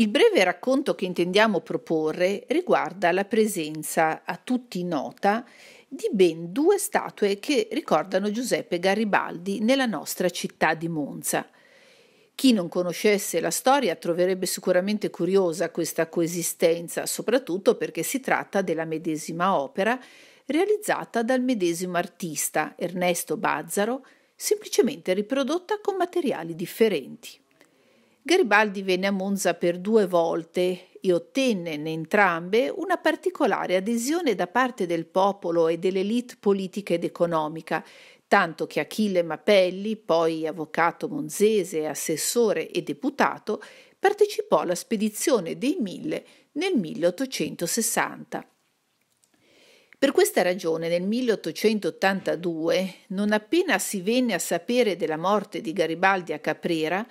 Il breve racconto che intendiamo proporre riguarda la presenza a tutti nota di ben due statue che ricordano Giuseppe Garibaldi nella nostra città di Monza. Chi non conoscesse la storia troverebbe sicuramente curiosa questa coesistenza, soprattutto perché si tratta della medesima opera realizzata dal medesimo artista Ernesto Bazzaro, semplicemente riprodotta con materiali differenti. Garibaldi venne a Monza per due volte e ottenne in entrambe una particolare adesione da parte del popolo e dell'elite politica ed economica, tanto che Achille Mapelli, poi avvocato monzese, assessore e deputato, partecipò alla spedizione dei Mille nel 1860. Per questa ragione nel 1882, non appena si venne a sapere della morte di Garibaldi a Caprera,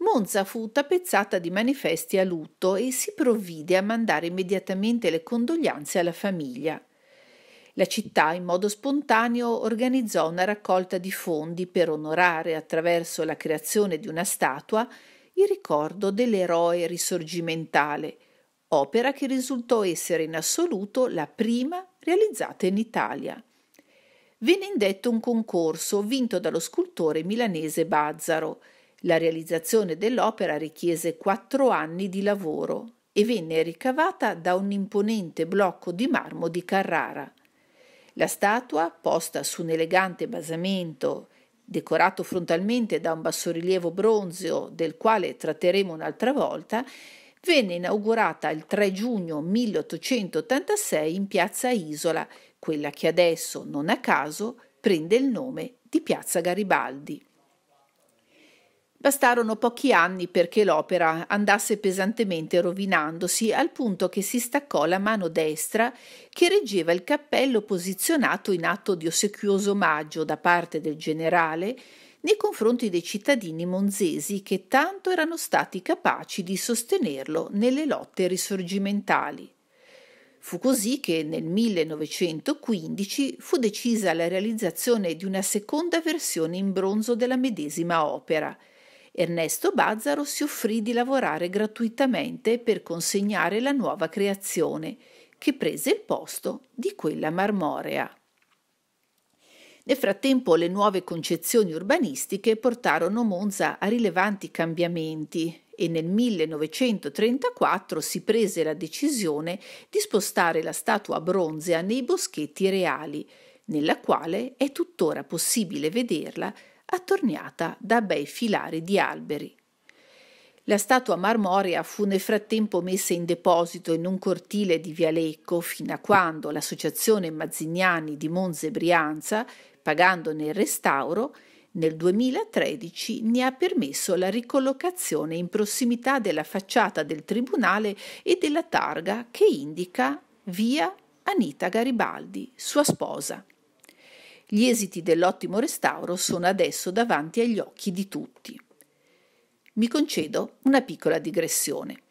Monza fu tappezzata di manifesti a lutto e si provvide a mandare immediatamente le condoglianze alla famiglia. La città in modo spontaneo organizzò una raccolta di fondi per onorare attraverso la creazione di una statua il ricordo dell'eroe risorgimentale, opera che risultò essere in assoluto la prima realizzata in Italia. Venne indetto un concorso vinto dallo scultore milanese Bazzaro, la realizzazione dell'opera richiese quattro anni di lavoro e venne ricavata da un imponente blocco di marmo di Carrara. La statua, posta su un elegante basamento, decorato frontalmente da un bassorilievo bronzeo del quale tratteremo un'altra volta, venne inaugurata il 3 giugno 1886 in piazza Isola, quella che adesso, non a caso, prende il nome di piazza Garibaldi. Bastarono pochi anni perché l'opera andasse pesantemente rovinandosi al punto che si staccò la mano destra che reggeva il cappello posizionato in atto di ossequioso omaggio da parte del generale nei confronti dei cittadini monzesi che tanto erano stati capaci di sostenerlo nelle lotte risorgimentali. Fu così che nel 1915 fu decisa la realizzazione di una seconda versione in bronzo della medesima opera – Ernesto Bazzaro si offrì di lavorare gratuitamente per consegnare la nuova creazione, che prese il posto di quella marmorea. Nel frattempo le nuove concezioni urbanistiche portarono Monza a rilevanti cambiamenti e nel 1934 si prese la decisione di spostare la statua bronzea nei boschetti reali, nella quale è tuttora possibile vederla attorniata da bei filari di alberi. La statua marmorea fu nel frattempo messa in deposito in un cortile di Vialecco fino a quando l'associazione Mazzignani di Monze Brianza, pagandone il restauro, nel 2013 ne ha permesso la ricollocazione in prossimità della facciata del tribunale e della targa che indica via Anita Garibaldi, sua sposa. Gli esiti dell'ottimo restauro sono adesso davanti agli occhi di tutti. Mi concedo una piccola digressione.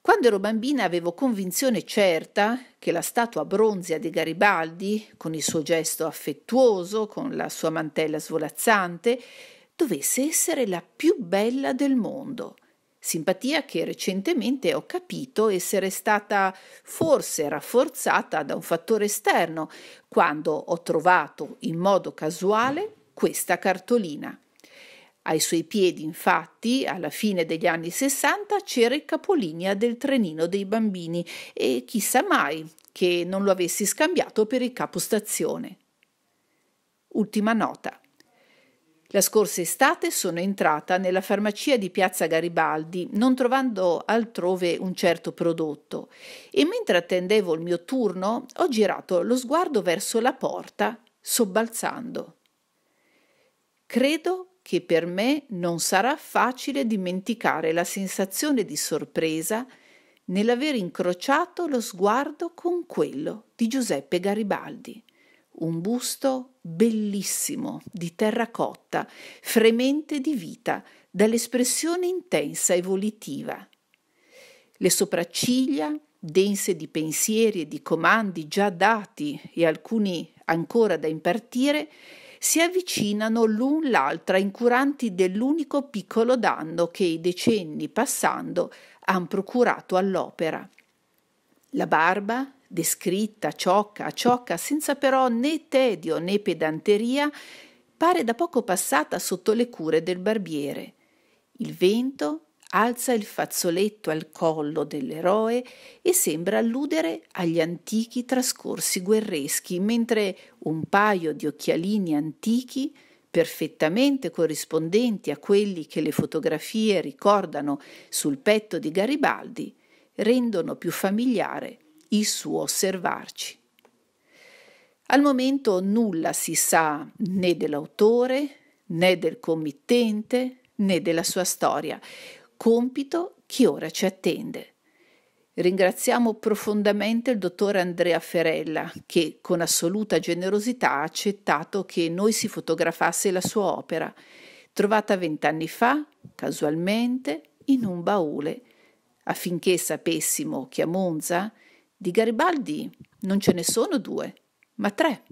Quando ero bambina avevo convinzione certa che la statua bronzea di Garibaldi, con il suo gesto affettuoso, con la sua mantella svolazzante, dovesse essere la più bella del mondo – Simpatia che recentemente ho capito essere stata forse rafforzata da un fattore esterno quando ho trovato in modo casuale questa cartolina. Ai suoi piedi, infatti, alla fine degli anni sessanta c'era il capolinea del trenino dei bambini e chissà mai che non lo avessi scambiato per il capostazione. Ultima nota. La scorsa estate sono entrata nella farmacia di Piazza Garibaldi, non trovando altrove un certo prodotto, e mentre attendevo il mio turno ho girato lo sguardo verso la porta, sobbalzando. Credo che per me non sarà facile dimenticare la sensazione di sorpresa nell'aver incrociato lo sguardo con quello di Giuseppe Garibaldi un busto bellissimo di terracotta, fremente di vita, dall'espressione intensa e volitiva. Le sopracciglia, dense di pensieri e di comandi già dati e alcuni ancora da impartire, si avvicinano l'un l'altra incuranti dell'unico piccolo danno che i decenni passando han procurato all'opera. La barba, descritta, ciocca, ciocca, senza però né tedio né pedanteria, pare da poco passata sotto le cure del barbiere. Il vento alza il fazzoletto al collo dell'eroe e sembra alludere agli antichi trascorsi guerreschi, mentre un paio di occhialini antichi, perfettamente corrispondenti a quelli che le fotografie ricordano sul petto di Garibaldi, rendono più familiare il suo osservarci. Al momento nulla si sa né dell'autore, né del committente, né della sua storia, compito che ora ci attende. Ringraziamo profondamente il dottor Andrea Ferella che con assoluta generosità ha accettato che noi si fotografasse la sua opera, trovata vent'anni fa, casualmente, in un baule, affinché sapessimo che a Monza di Garibaldi non ce ne sono due, ma tre.